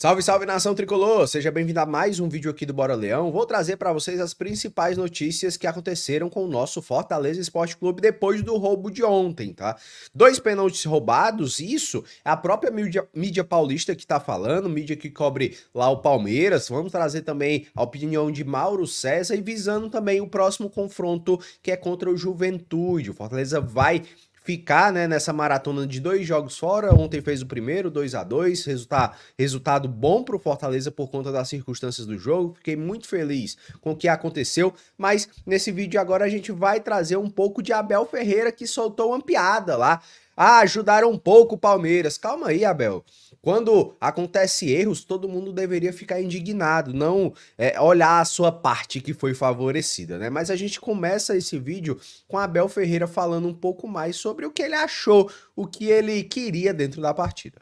Salve, salve nação tricolor! Seja bem-vindo a mais um vídeo aqui do Bora Leão. Vou trazer para vocês as principais notícias que aconteceram com o nosso Fortaleza Esporte Clube depois do roubo de ontem, tá? Dois pênaltis roubados, isso é a própria mídia, mídia paulista que tá falando, mídia que cobre lá o Palmeiras. Vamos trazer também a opinião de Mauro César e visando também o próximo confronto que é contra o Juventude. O Fortaleza vai ficar né, nessa maratona de dois jogos fora. Ontem fez o primeiro, 2 a 2 resultado resultado bom para o Fortaleza por conta das circunstâncias do jogo. Fiquei muito feliz com o que aconteceu, mas nesse vídeo agora a gente vai trazer um pouco de Abel Ferreira que soltou uma piada lá. Ah, ajudaram um pouco o Palmeiras. Calma aí, Abel. Quando acontece erros, todo mundo deveria ficar indignado, não é, olhar a sua parte que foi favorecida, né? Mas a gente começa esse vídeo com Abel Ferreira falando um pouco mais sobre o que ele achou, o que ele queria dentro da partida.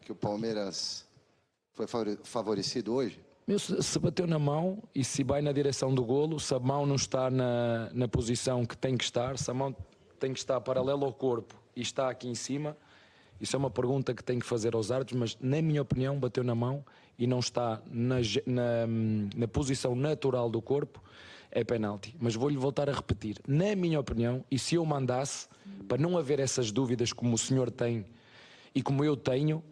Que o Palmeiras foi favorecido hoje? se bateu na mão e se vai na direção do golo, se a mão não está na, na posição que tem que estar, se a mão tem que estar paralela ao corpo e está aqui em cima, isso é uma pergunta que tenho que fazer aos árbitros, mas, na minha opinião, bateu na mão e não está na, na, na posição natural do corpo, é penalti. Mas vou-lhe voltar a repetir. Na minha opinião, e se eu mandasse, para não haver essas dúvidas como o senhor tem e como eu tenho,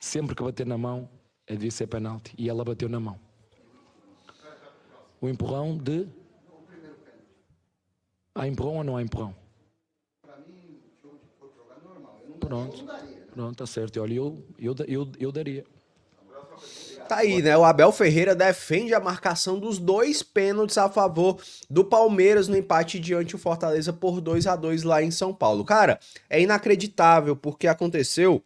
sempre que bater na mão, é devia ser penalti. E ela bateu na mão. O empurrão de. Há empurrão ou não há empurrão? Pronto. Pronto, tá certo. Olha, eu, eu, eu, eu daria. Tá aí, né? O Abel Ferreira defende a marcação dos dois pênaltis a favor do Palmeiras no empate diante o Fortaleza por 2 a 2 lá em São Paulo. Cara, é inacreditável porque aconteceu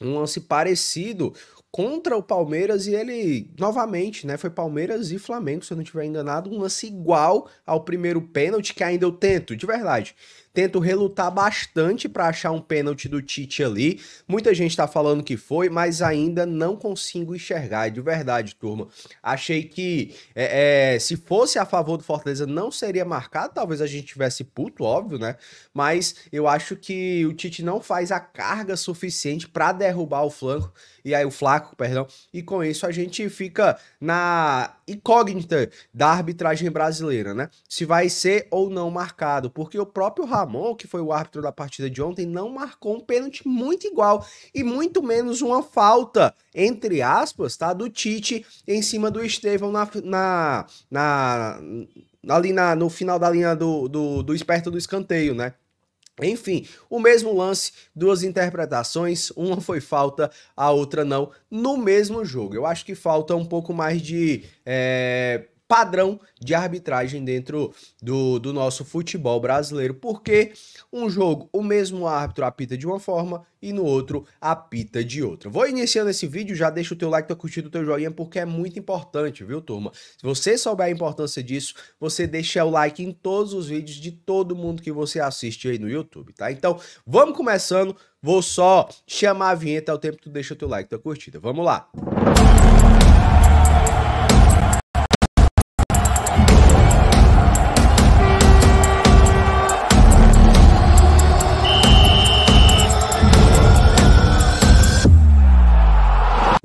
um lance parecido contra o Palmeiras e ele novamente, né, foi Palmeiras e Flamengo, se eu não estiver enganado, um lance igual ao primeiro pênalti que ainda eu tento, de verdade tento relutar bastante para achar um pênalti do Tite ali. Muita gente está falando que foi, mas ainda não consigo enxergar. De verdade, turma. Achei que é, é, se fosse a favor do Fortaleza não seria marcado. Talvez a gente tivesse puto, óbvio, né? Mas eu acho que o Tite não faz a carga suficiente para derrubar o flanco e aí o Flaco, perdão. E com isso a gente fica na incógnita da arbitragem brasileira, né? Se vai ser ou não marcado, porque o próprio Ramon Ramon, que foi o árbitro da partida de ontem, não marcou um pênalti muito igual e muito menos uma falta, entre aspas, tá? Do Tite em cima do Estevão na, na, na ali na, no final da linha do, do, do esperto do escanteio, né? Enfim, o mesmo lance, duas interpretações, uma foi falta, a outra não, no mesmo jogo. Eu acho que falta um pouco mais de é, padrão de arbitragem dentro do, do nosso futebol brasileiro, porque um jogo o mesmo árbitro apita de uma forma e no outro apita de outra. Vou iniciando esse vídeo, já deixa o teu like, tua tá curtida, o teu joinha, porque é muito importante, viu turma? Se você souber a importância disso, você deixa o like em todos os vídeos de todo mundo que você assiste aí no YouTube, tá? Então, vamos começando, vou só chamar a vinheta ao é tempo que tu deixa o teu like, tua tá curtida, vamos lá! Música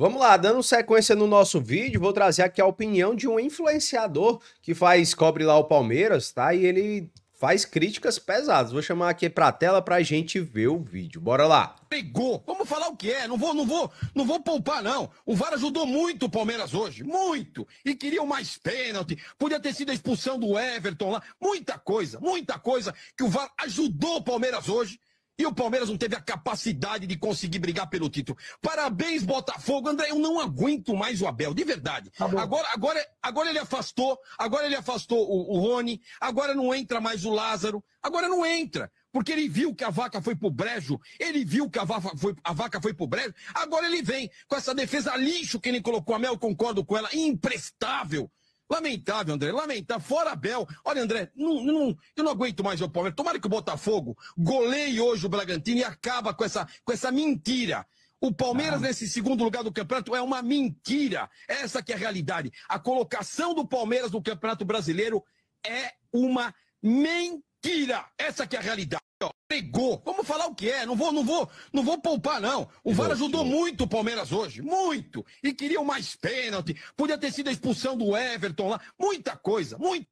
Vamos lá, dando sequência no nosso vídeo, vou trazer aqui a opinião de um influenciador que faz cobre lá o Palmeiras, tá? E ele faz críticas pesadas. Vou chamar aqui pra tela pra gente ver o vídeo. Bora lá. Pegou. Vamos falar o que é. Não vou, não vou, não vou poupar, não. O VAR ajudou muito o Palmeiras hoje. Muito. E queriam mais pênalti. Podia ter sido a expulsão do Everton lá. Muita coisa, muita coisa que o VAR ajudou o Palmeiras hoje. E o Palmeiras não teve a capacidade de conseguir brigar pelo título. Parabéns, Botafogo. André, eu não aguento mais o Abel, de verdade. Tá agora, agora, agora ele afastou, agora ele afastou o, o Rony, agora não entra mais o Lázaro, agora não entra. Porque ele viu que a vaca foi pro brejo, ele viu que a vaca foi, a vaca foi pro brejo, agora ele vem com essa defesa lixo que ele colocou. A Mel, concordo com ela, imprestável. Lamentável, André. Lamentável. Fora Abel. Olha, André, não, não, eu não aguento mais o Palmeiras. Tomara que o Botafogo goleie hoje o Bragantino e acaba com essa, com essa mentira. O Palmeiras, nesse segundo lugar do campeonato, é uma mentira. Essa que é a realidade. A colocação do Palmeiras no Campeonato Brasileiro é uma mentira. Essa que é a realidade pegou Vamos falar o que é, não vou, não vou, não vou poupar não. O VAR ajudou muito o Palmeiras hoje, muito. E queriam mais pênalti, podia ter sido a expulsão do Everton lá, muita coisa, muito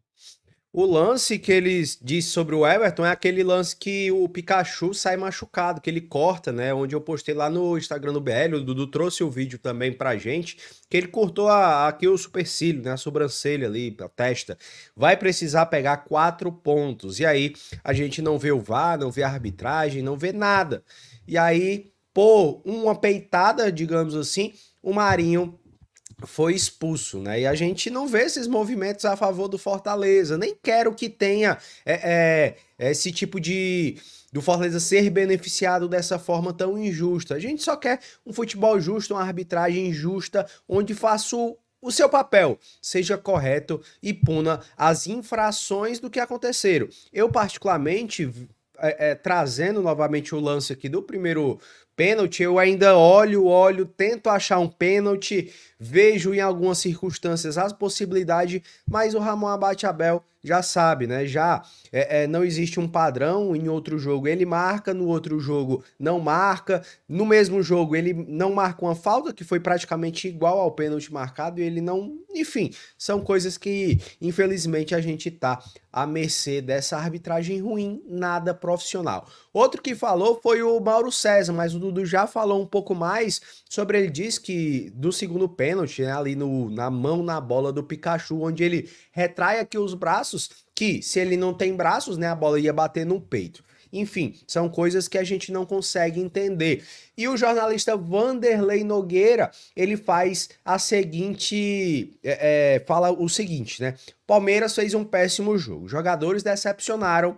o lance que eles diz sobre o Everton é aquele lance que o Pikachu sai machucado, que ele corta, né? Onde eu postei lá no Instagram do BL, o Dudu trouxe o vídeo também pra gente, que ele cortou a, aqui o supercílio, né? A sobrancelha ali, a testa. Vai precisar pegar quatro pontos. E aí a gente não vê o VAR, não vê a arbitragem, não vê nada. E aí, pô, uma peitada, digamos assim, o Marinho foi expulso, né? E a gente não vê esses movimentos a favor do Fortaleza. Nem quero que tenha é, é, esse tipo de do Fortaleza ser beneficiado dessa forma tão injusta. A gente só quer um futebol justo, uma arbitragem justa, onde faça o, o seu papel, seja correto e puna as infrações do que aconteceram. Eu particularmente é, é, trazendo novamente o lance aqui do primeiro pênalti, eu ainda olho, olho, tento achar um pênalti, vejo em algumas circunstâncias as possibilidades, mas o Ramon Abate Abel já sabe, né? Já é, é, não existe um padrão. Em outro jogo ele marca, no outro jogo não marca. No mesmo jogo ele não marca uma falta, que foi praticamente igual ao pênalti marcado, e ele não. Enfim, são coisas que, infelizmente, a gente tá à mercê dessa arbitragem ruim, nada profissional. Outro que falou foi o Mauro César, mas o Dudu já falou um pouco mais sobre ele diz que do segundo pênalti, né, ali no, na mão na bola do Pikachu, onde ele retrai aqui os braços, que se ele não tem braços, né, a bola ia bater no peito. Enfim, são coisas que a gente não consegue entender. E o jornalista Vanderlei Nogueira, ele faz a seguinte. É, é fala o seguinte, né? Palmeiras fez um péssimo jogo. Jogadores decepcionaram,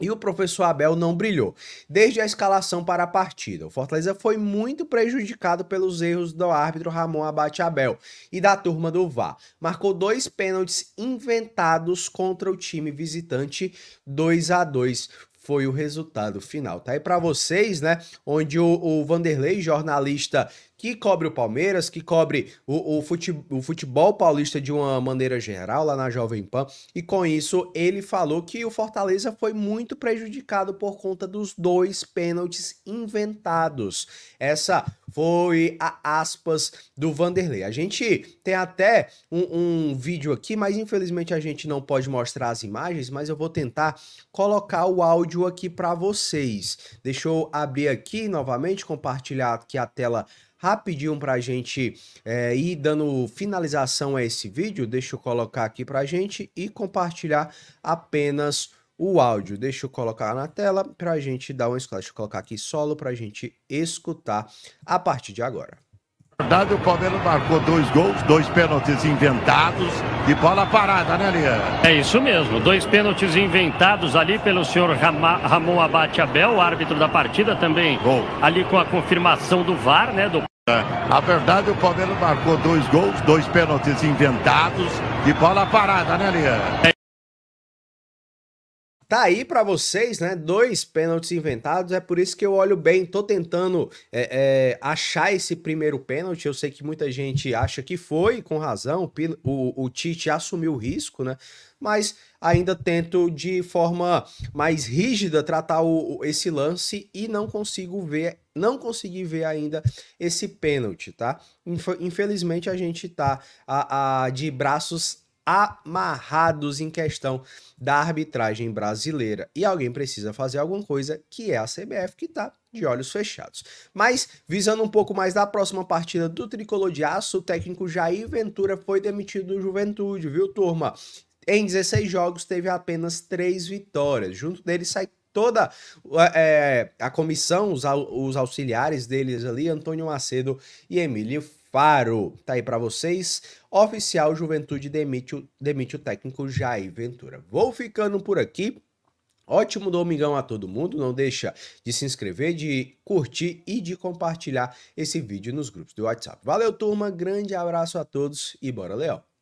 e o professor Abel não brilhou, desde a escalação para a partida. O Fortaleza foi muito prejudicado pelos erros do árbitro Ramon Abate Abel e da turma do VAR. Marcou dois pênaltis inventados contra o time visitante 2 a 2 foi o resultado final. Tá aí para vocês, né? Onde o, o, Vanderlei, jornalista que cobre o Palmeiras, que cobre o, o, fute, o futebol paulista de uma maneira geral lá na Jovem Pan, e com isso ele falou que o Fortaleza foi muito prejudicado por conta dos dois pênaltis inventados. Essa foi a aspas do Vanderlei. A gente tem até um, um vídeo aqui, mas infelizmente a gente não pode mostrar as imagens, mas eu vou tentar colocar o áudio áudio aqui para vocês. Deixa eu abrir aqui novamente, compartilhar aqui a tela rapidinho para a gente é, ir dando finalização a esse vídeo. Deixa eu colocar aqui para a gente e compartilhar apenas o áudio. Deixa eu colocar na tela para a gente dar uma escolha. Deixa eu colocar aqui solo para a gente escutar a partir de agora. Na verdade, o Palmeiras marcou dois gols, dois pênaltis inventados e bola parada, né, Lia? É isso mesmo, dois pênaltis inventados ali pelo senhor Rama, Ramon Abate Abel, árbitro da partida também. Gol. Ali com a confirmação do VAR, né, do na é, verdade, o Palmeiras marcou dois gols, dois pênaltis inventados e bola parada, né, Lia? É. Tá aí para vocês, né? Dois pênaltis inventados. É por isso que eu olho bem. Tô tentando é, é, achar esse primeiro pênalti. Eu sei que muita gente acha que foi, com razão. O, o Tite assumiu o risco, né? Mas ainda tento de forma mais rígida tratar o, esse lance e não consigo ver, não consegui ver ainda esse pênalti, tá? Infelizmente a gente tá a, a de braços amarrados em questão da arbitragem brasileira. E alguém precisa fazer alguma coisa, que é a CBF, que está de olhos fechados. Mas, visando um pouco mais da próxima partida do Tricolor de Aço, o técnico Jair Ventura foi demitido do Juventude, viu, turma? Em 16 jogos, teve apenas 3 vitórias. Junto dele sai toda é, a comissão, os, os, auxiliares deles ali, Antônio Macedo e Emílio Faro. Tá aí para vocês. Oficial Juventude demite o, demite o técnico Jair Ventura. Vou ficando por aqui. Ótimo domingão a todo mundo. Não deixa de se inscrever, de curtir e de compartilhar esse vídeo nos grupos do WhatsApp. Valeu, turma. Grande abraço a todos e bora, Leão.